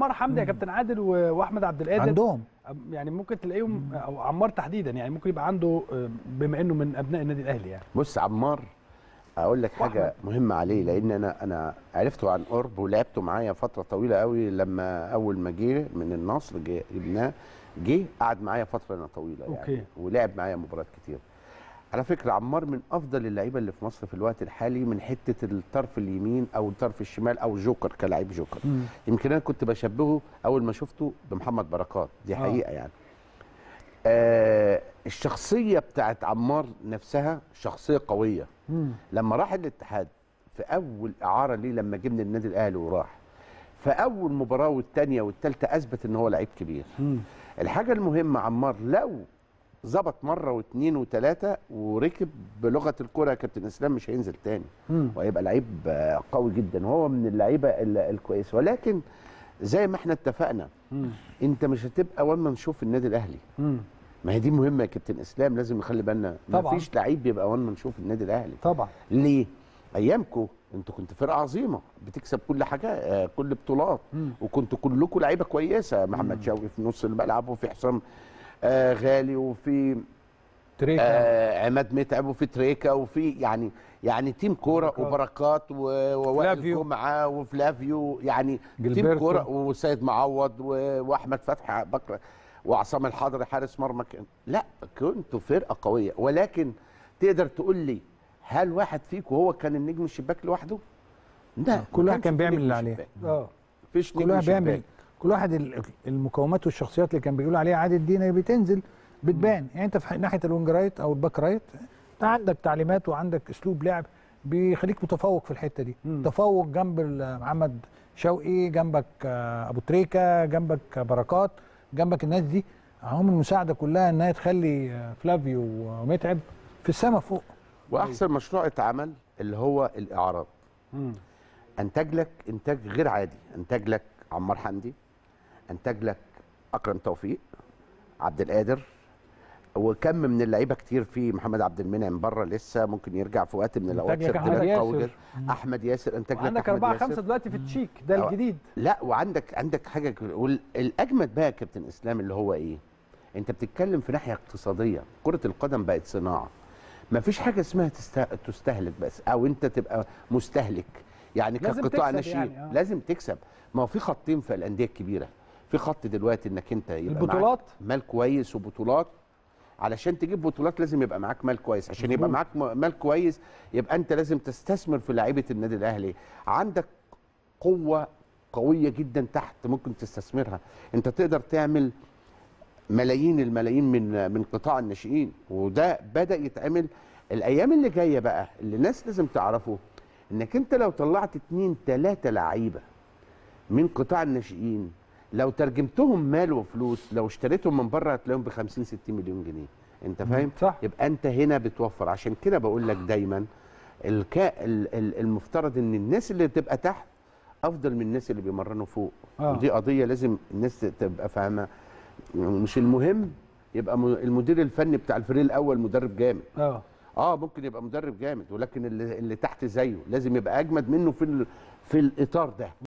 عمار حمدي يا كابتن عادل واحمد عبد القادر عندهم يعني ممكن تلاقيهم او عمار تحديدا يعني ممكن يبقى عنده بما انه من ابناء النادي الاهلي يعني بص عمار اقول لك حاجه وحمد. مهمه عليه لان انا انا عرفته عن قرب ولعبته معايا فتره طويله قوي لما اول ما جه من النصر جبناه جه قعد معايا فتره طويله يعني أوكي. ولعب معايا مباريات كتير على فكره عمار من افضل اللعيبه اللي في مصر في الوقت الحالي من حته الطرف اليمين او الطرف الشمال او جوكر كلاعب جوكر يمكن انا كنت بشبهه اول ما شفته بمحمد بركات دي آه. حقيقه آه. يعني آه الشخصيه بتاعت عمار نفسها شخصيه قويه مم. لما راح الاتحاد في اول اعاره ليه لما جبنا النادي الاهلي وراح في اول مباراه والثانيه والثالثه اثبت ان هو لعيب كبير مم. الحاجه المهمه عمار لو ظبط مره واثنين وثلاثه وركب بلغه الكوره يا كابتن اسلام مش هينزل تاني وهيبقى لعيب قوي جدا وهو من اللعيبه الكويسه ولكن زي ما احنا اتفقنا مم. انت مش هتبقى اول ما نشوف النادي الاهلي مم. ما هي دي مهمه يا كابتن اسلام لازم نخلي بالنا طبعا مفيش لعيب بيبقى اول ما نشوف النادي الاهلي طبعا ليه ايامكم انتوا كنت فرقه عظيمه بتكسب كل حاجه آه كل بطولات وكنتوا كلكم لعيبه كويسه محمد شوقي في نص الملعب وفي حسام آه، غالي وفي تريكا آه عماد متعب وفي تريكا وفي يعني يعني تيم كوره وبركات ووائل جمعه وفلافيو يعني تيم كوره وسيد معوض واحمد فتحي بكره وعصام الحضري حارس مرمى لا كنتوا فرقه قويه ولكن تقدر تقول لي هل واحد فيكم هو كان النجم الشباك لوحده؟ لا كل واحد كان بيعمل اللي عليه اه مفيش نجم كل واحد بيعمل كل واحد المقومات والشخصيات اللي كان بيقول عليها عادل الدين بتنزل بتبان يعني انت في ناحيه الوينج رايت او الباك رايت انت عندك تعليمات وعندك اسلوب لعب بيخليك متفوق في الحته دي مم. تفوق جنب محمد شوقي جنبك آه، ابو تريكه جنبك آه، بركات جنبك الناس دي هم المساعده كلها انها تخلي آه، فلافيو ومتعب في السما فوق واحسن طيب. مشروع اتعمل اللي هو الاعارات انتج لك انتاج غير عادي انتج لك عمار حمدي انتج لك اكرم توفيق عبد القادر وكم من اللعيبه كتير في محمد عبد المنعم بره لسه ممكن يرجع في وقت من الاوقات شد لك احمد ياسر انتج لك عندك اربعه خمسه دلوقتي في التشيك ده الجديد لا وعندك عندك حاجه والاجمد بقى يا كابتن اسلام اللي هو ايه؟ انت بتتكلم في ناحيه اقتصاديه كره القدم بقت صناعه ما فيش حاجه اسمها تستهلك بس او انت تبقى مستهلك يعني كقطاع ناشئين يعني آه. لازم تكسب ما هو في خطين في الانديه الكبيره في خط دلوقتي انك انت يبقى البطولات مال كويس وبطولات علشان تجيب بطولات لازم يبقى معاك مال كويس عشان يبقى معاك مال كويس يبقى انت لازم تستثمر في لعيبه النادي الاهلي عندك قوه قويه جدا تحت ممكن تستثمرها انت تقدر تعمل ملايين الملايين من من قطاع الناشئين وده بدا يتعمل الايام اللي جايه بقى اللي الناس لازم تعرفه انك انت لو طلعت اتنين تلاته لعيبه من قطاع الناشئين لو ترجمتهم مال وفلوس لو اشتريتهم من بره هتلاقيهم ب 50 60 مليون جنيه انت فاهم صح يبقى انت هنا بتوفر عشان كده بقول لك دايما الكا المفترض ان الناس اللي تبقى تحت افضل من الناس اللي بيمرنوا فوق آه. ودي قضيه لازم الناس تبقى فاهمه مش المهم يبقى المدير الفني بتاع الفريق الاول مدرب جامد اه اه ممكن يبقى مدرب جامد ولكن اللي, اللي تحت زيه لازم يبقى اجمد منه في في الاطار ده